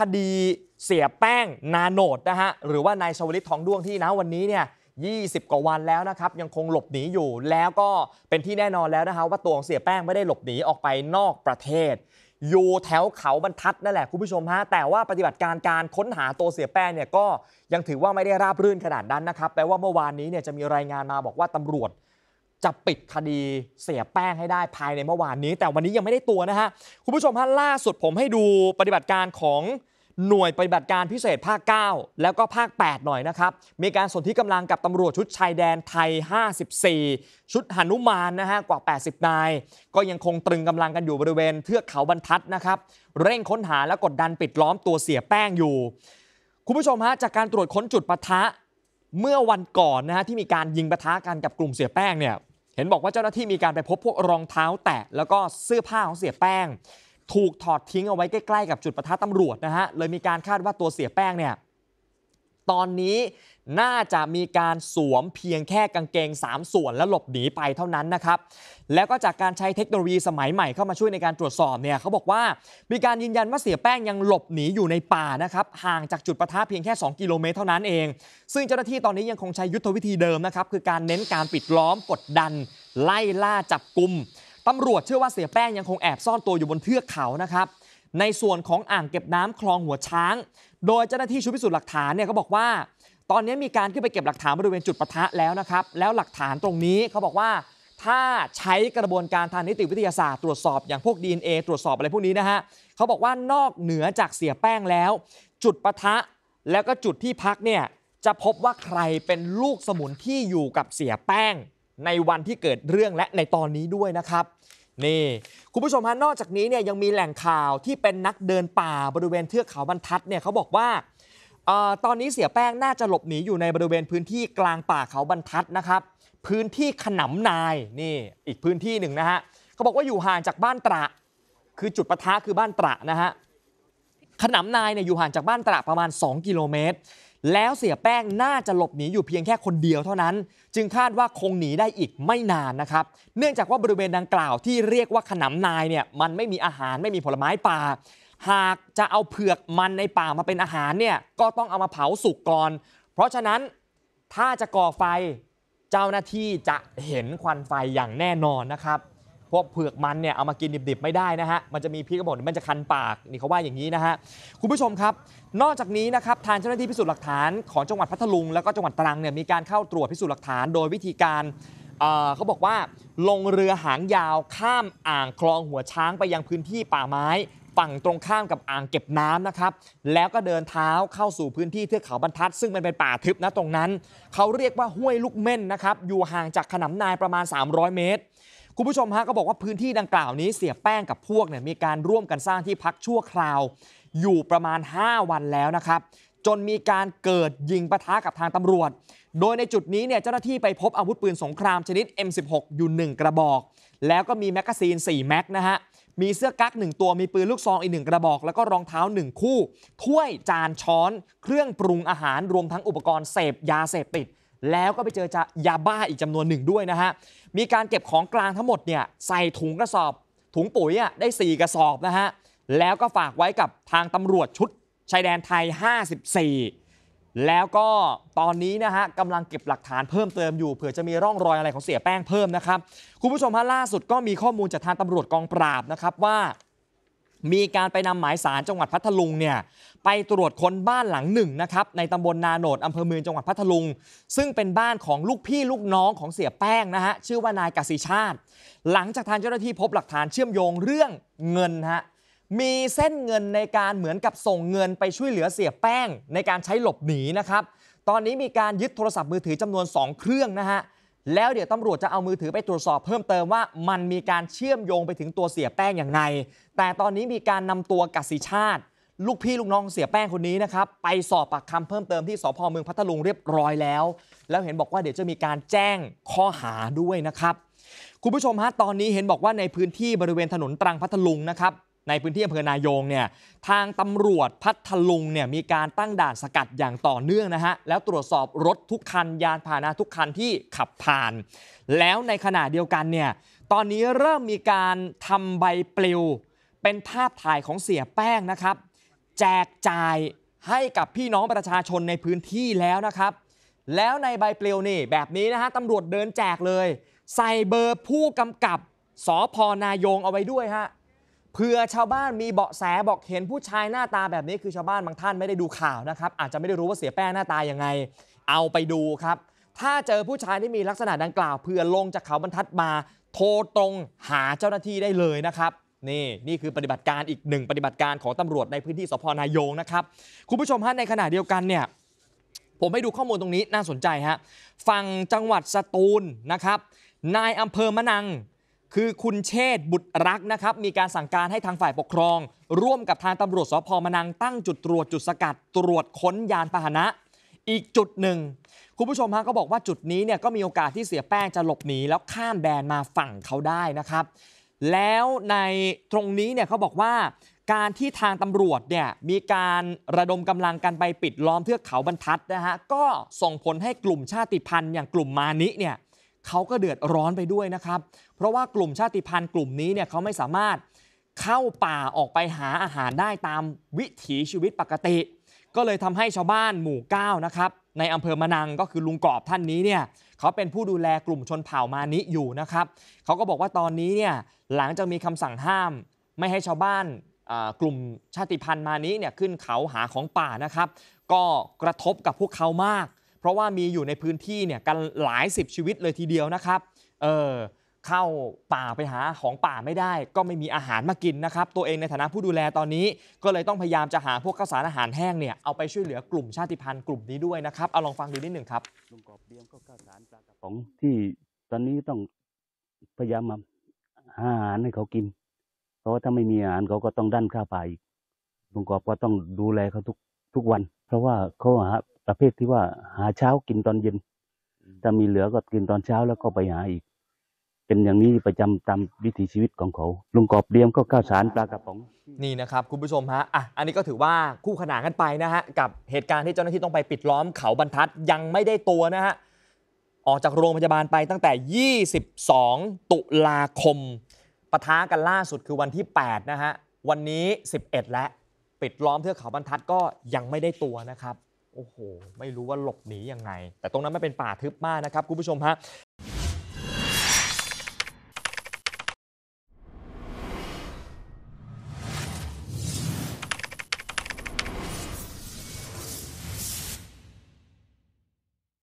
คดีเสียแป้งนาโนดนะฮะหรือว่านายชวลิตทองด้วงที่นะวันนี้เนี่ย20 กว่าวันแล้วนะครับยังคงหลบหนีอยู่แล้วก็เป็นที่แน่นอนแล้วนะัะว่าตัวของเสียแป้งไม่ได้หลบหนีออกไปนอกประเทศ อยู่แถวเขาบรรทัดนั่นแหละคุณผู้ชมฮะแต่ว่าปฏิบัติการการค้นหาตัวเสียแป้งเนี่ยก็ยังถือว่าไม่ได้ราบรื่นขนาดนั้นนะครับแปลว่าเมื่อวานนี้เนี่ยจะมีรายงานมาบอกว่าตำรวจ จะปิดคดีเสียแป้งให้ได้ภายในเมื่อวานนี้ แต่วันนี้ยังไม่ได้ตัวนะฮะคุณผู้ชมฮะล่าสุดผมให้ดูปฏิบัติการของหน่วยปฏิบัติการพิเศษภาค 9 แล้วก็ภาค 8 หน่อยนะครับ มีการสนธิกำลังกับตำรวจชุดชายแดนไทย 54 ชุดหนุมานนะฮะกว่า 80 นายก็ยังคงตรึงกำลังกันอยู่บริเวณเทือกเขาบรรทัดนะครับ เร่งค้นหาและกดดันปิดล้อมตัวเสียแป้งอยู่ คุณผู้ชมฮะจากการตรวจค้นจุดปะทะเมื่อวันก่อนนะฮะที่มีการยิงปะทะกันกับกลุ่มเสียแป้งเนี่ยเห็นบอกว่าเจ้าหน้าที่มีการไปพบพวกรองเท้าแตะแล้วก็เสื้อผ้าของเสียแป้งถูกถอดทิ้งเอาไว้ใกล้ ๆกับจุดประทะตำรวจนะฮะ เลยมีการคาดว่าตัวเสียแป้งเนี่ย ตอนนี้น่าจะมีการสวมเพียงแค่กางเกง 3 ส่วนแล้วหลบหนีไปเท่านั้นนะครับ แล้วก็จากการใช้เทคโนโลยีสมัยใหม่เข้ามาช่วยในการตรวจสอบเนี่ยเขาบอกว่า มีการยืนยันว่าเสียแป้งยังหลบหนีอยู่ในป่านะครับ ห่างจากจุดประทะเพียงแค่ 2 กิโลเมตร เท่านั้นเอง ซึ่งเจ้าหน้าที่ตอนนี้ยังคงใช้ยุทธวิธีเดิมนะครับ คือการเน้นการปิดล้อมกดดันไล่ล่าจับกลุ่มตำรวจเชื่อว่าเสียแป้งยังคงแอบซ่อนตัวอยู่บนเทือกเขานะครับ ในส่วนของอ่างเก็บน้ำคลองหัวช้าง โดยเจ้าหน้าที่ชุดพิสูจน์หลักฐานเนี่ยเขาบอกว่า ตอนนี้มีการขึ้นไปเก็บหลักฐานบริเวณจุดปะทะแล้วนะครับ แล้วหลักฐานตรงนี้เขาบอกว่าถ้าใช้กระบวนการทางนิติวิทยาศาสตร์ตรวจสอบอย่างพวก DNA ตรวจสอบอะไรพวกนี้นะฮะ เขาบอกว่านอกเหนือจากเสียแป้งแล้ว จุดปะทะแล้วก็จุดที่พักเนี่ยจะพบว่าใครเป็นลูกสมุนที่อยู่กับเสียแป้งในวันที่เกิดเรื่องและในตอนนี้ด้วยนะครับนี่คุณผู้ชมฮะนอกจากนี้เนี่ยยังมีแหล่งข่าวที่เป็นนักเดินป่าบริเวณเทือกเขาบรรทัดเนี่ยเขาบอกว่าออตอนนี้เสียแป้งน่าจะหลบหนีอยู่ในบริเวณพื้นที่กลางป่าเขาบรรทัดนะครับ พื้นที่ขนำนายนี่อีกพื้นที่หนึ่งนะฮะเขาบอกว่าอยู่ห่างจากบ้านตระ คือจุดปะทะคือบ้านตระนะฮะขนำนายเนี่ยอยู่ห่างจากบ้านตระประมาณ 2 กิโลเมตรแล้วเสียแป้งน่าจะหลบหนีอยู่เพียงแค่คนเดียวเท่านั้น จึงคาดว่าคงหนีได้อีกไม่นานนะครับ เนื่องจากว่าบริเวณดังกล่าวที่เรียกว่าขนานายเนี่ย มันไม่มีอาหารไม่มีผลไม้ป่า หากจะเอาเผือกมันในป่ามาเป็นอาหารเนี่ยก็ต้องเอามาเผาสุกก่อนเพราะฉะนั้นถ้าจะก่อไฟเจ้าหน้าที่จะเห็นควันไฟอย่างแน่นอนนะครับพวกเผือกมันเนี่ยเอามากินดิบๆไม่ได้นะฮะมันจะมีพิษกระบอกมันจะคันปากนี่เขาว่าอย่างนี้นะฮะคุณผู้ชมครับ นอกจากนี้นะครับทางเจ้าหน้าที่พิสูจน์หลักฐาน ของจังหวัดพัทลุง แล้วก็จังหวัดตรังเนี่ยมีการเข้าตรวจพิสูจน์หลักฐาน โดยวิธีการเขาบอกว่า ลงเรือหางยาวข้ามอ่างคลองหัวช้างไปยังพื้นที่ป่าไม้ ฝั่งตรงข้ามกับอ่างเก็บน้ำนะครับแล้วก็เดินเท้าเข้าสู่พื้นที่เทือกเขาบรรทัด ซึ่งมันเป็นป่าทึบนะตรงนั้น เขาเรียกว่าห้วยลูกเม่นนะครับ อยู่ห่างจากขนานายประมาณ 300 เมตรคุณผู้ชมฮะก็บอกว่าพื้นที่ดังกล่าวนี้เสียแป้งกับพวกเนี่ยมีการร่วมกันสร้างที่พักชั่วคราว อยู่ประมาณ 5 วันแล้วนะครับ จนมีการเกิดยิงปะทะกับทางตำรวจ โดยในจุดนี้เนี่ยเจ้าหน้าที่ไปพบอาวุธปืนสงครามชนิด M16 อยู่ 1 กระบอก แล้วก็มีแมกกาซีน 4 แม็กนะฮะ มีเสื้อกั๊กหนึ่งตัวมีปืนลูกซองอีกหนึ่งกระบอก แล้วก็รองเท้าหนึ่งคู่ ถ้วยจานช้อนเครื่องปรุงอาหารรวมทั้งอุปกรณ์เสพยาเสพติดแล้วก็ไปเจอจะยาบ้าอีกจำนวนหนึ่งด้วยนะฮะ มีการเก็บของกลางทั้งหมดเนี่ย ใส่ถุงกระสอบ ถุงปุ๋ยอ่ะได้ 4 กระสอบนะฮะ แล้วก็ฝากไว้กับทางตำรวจชุดชายแดนไทย 54 แล้วก็ตอนนี้นะฮะกำลังเก็บหลักฐานเพิ่มเติมอยู่ เผื่อจะมีร่องรอยอะไรของเสียแป้งเพิ่มนะครับ คุณผู้ชมฮะล่าสุดก็มีข้อมูลจากทางตำรวจกองปราบนะครับว่ามีการไปนำหมายสารจังหวัดพัทลุงเนี่ยไปตรวจค้นบ้านหลังหนึ่งนะครับ ในตำบลนาโหนดอำเภอเมืองจังหวัดพัทลุงซึ่งเป็นบ้านของลูกพี่ลูกน้องของเสียแป้งนะฮะชื่อว่านายกสิชาติ หลังจากทางเจ้าหน้าที่พบหลักฐานเชื่อมโยงเรื่องเงินฮะมีเส้นเงินในการเหมือนกับส่งเงินไปช่วยเหลือเสียแป้ง ในการใช้หลบหนีนะครับ ตอนนี้มีการยึดโทรศัพท์มือถือจำนวน2เครื่องนะฮะแล้วเดี๋ยวตำรวจจะเอามือถือไปตรวจสอบเพิ่มเติมว่า มันมีการเชื่อมโยงไปถึงตัวเสียแป้งอย่างไร แต่ตอนนี้มีการนำตัวกสิชาติ ลูกพี่ลูกน้องเสียแป้งคนนี้นะครับ ไปสอบปากคำเพิ่มเติมที่สพเมืองพัทลุงเรียบร้อยแล้ว แล้วเห็นบอกว่าเดี๋ยวจะมีการแจ้งข้อหาด้วยนะครับ คุณผู้ชมฮะ ตอนนี้เห็นบอกว่าในพื้นที่บริเวณถนนตรังพัทลุงนะครับในพื้นที่อำเภอนายงเนี่ยทางตำรวจพัทลุงเนี่ยมีการตั้งด่านสกัดอย่างต่อเนื่องนะฮะแล้วตรวจสอบรถทุกคันยานพาหนะทุกคันที่ขับผ่าน แล้วในขณะเดียวกันเนี่ยตอนนี้เริ่มมีการทำใบปลิวเป็นภาพถ่ายของเสียแป้งนะครับ แจกจ่ายให้กับพี่น้องประชาชนในพื้นที่แล้วนะครับ แล้วในใบปลิวนี่แบบนี้นะฮะตำรวจเดินแจกเลยใส่เบอร์ผู้กำกับสอพอนายงเอาไว้ด้วยฮะเผื่อชาวบ้านมีเบาะแสบอกเห็นผู้ชายหน้าตาแบบนี้คือชาวบ้านบางท่านไม่ได้ดูข่าวนะครับ อาจจะไม่ได้รู้ว่าเสียแป้งหน้าตายังไงเอาไปดูครับ ถ้าเจอผู้ชายที่มีลักษณะดังกล่าวเผื่อลงจากเขาบรรทัดมาโทรตรงหาเจ้าหน้าที่ได้เลยนะครับนี่นี่คือปฏิบัติการอีกหนึ่ง ปฏิบัติการของตำรวจในพื้นที่สพนายงนะครับ คุณผู้ชมฮะในขณะเดียวกันเนี่ยผมให้ดูข้อมูลตรงนี้น่าสนใจฮะฝั่งจังหวัดสตูลนะครับ นายอำเภอมะนังคือคุณเชษบุตรรักนะครับมีการสั่งการให้ทางฝ่ายปกครอง ร่วมกับทางตำรวจสพมนังตั้งจุดตรวจ จุดสกัดตรวจค้นยานพาหนะ อีกจุดหนึ่ง คุณผู้ชมฮะก็บอกว่าจุดนี้เนี่ยก็มีโอกาสที่เสียแป้งจะหลบหนี แล้วข้ามแดนมาฝั่งเขาได้นะครับแล้วในตรงนี้เนี่ยเขาบอกว่า การที่ทางตำรวจเนี่ยมีการระดมกำลังกันไปปิดล้อมเทือกเขาบรรทัดนะฮะก็ส่งผลให้กลุ่มชาติพันธุ์อย่างกลุ่มมานิเนี่ยเขาก็เดือดร้อนไปด้วยนะครับ เพราะว่ากลุ่มชาติพันธุ์กลุ่มนี้เนี่ยเขาไม่สามารถเข้าป่าออกไปหาอาหารได้ตามวิถีชีวิตปกติ ก็เลยทำให้ชาวบ้านหมู่ก้านะครับในอำเภอมะนังก็คือลุงกอบท่านนี้เนี่ยเขาเป็นผู้ดูแลกลุ่มชนเผ่ามานิอยู่นะครับ เขาก็บอกว่าตอนนี้เนี่ยหลังจากมีคำสั่งห้าม ไม่ให้ชาวบ้านกลุ่มชาติพันธุ์มานี้เนี่ยขึ้นเขาหาของป่านะครับ ก็กระทบกับพวกเขามากเพราะว่ามีอยู่ในพื้นที่เนี่ยกันหลายสิบชีวิตเลยทีเดียวนะครับ เออเข้าป่าไปหาของป่าไม่ได้ ก็ไม่มีอาหารมากินนะครับ ตัวเองในฐานะผู้ดูแลตอนนี้ ก็เลยต้องพยายามจะหาพวกข้าวสารอาหารแห้งเนี่ยเอาไปช่วยเหลือกลุ่มชาติพันธุ์กลุ่มนี้ด้วยนะครับเอาลองฟังดูนิดหนึ่งครับลุงกอบเลี้ยงก็ข้าวสารปลากระป๋องที่ตอนนี้ต้องพยายามมาหาอาหารให้เขากิน เพราะว่าถ้าไม่มีอาหารเขาก็ต้องดันข้าวไปกลุงกอบก็ต้องดูแลเขาทุกทุกวัน เพราะว่าเขาหาประเภทที่ว่าหาเช้ากินตอนเย็นถ้ามีเหลือก็กินตอนเช้าแล้วก็ไปหาอีก เป็นอย่างนี้ประจำตามวิถีชีวิตของเขา ลุงกอบเดียมก็ข้าวสารปลากระป๋องนี่นะครับคุณผู้ชมฮะอ่ะอันนี้ก็ถือว่าคู่ขนานกันไปนะฮะกับเหตุการณ์ที่เจ้าหน้าที่ต้องไปปิดล้อมเขาบรรทัดยังไม่ได้ตัวนะฮะออกจากโรงพยาบาลไปตั้งแต่22ตุลาคมปะทะกันล่าสุดคือวันที่8นะฮะ วันนี้11และปิดล้อมเทือกเขาบรรทัดก็ยังไม่ได้ตัวนะครับโอ้โห ไม่รู้ว่าหลบหนียังไง แต่ตรงนั้นไม่เป็นป่าทึบมากนะครับคุณผู้ชมฮะ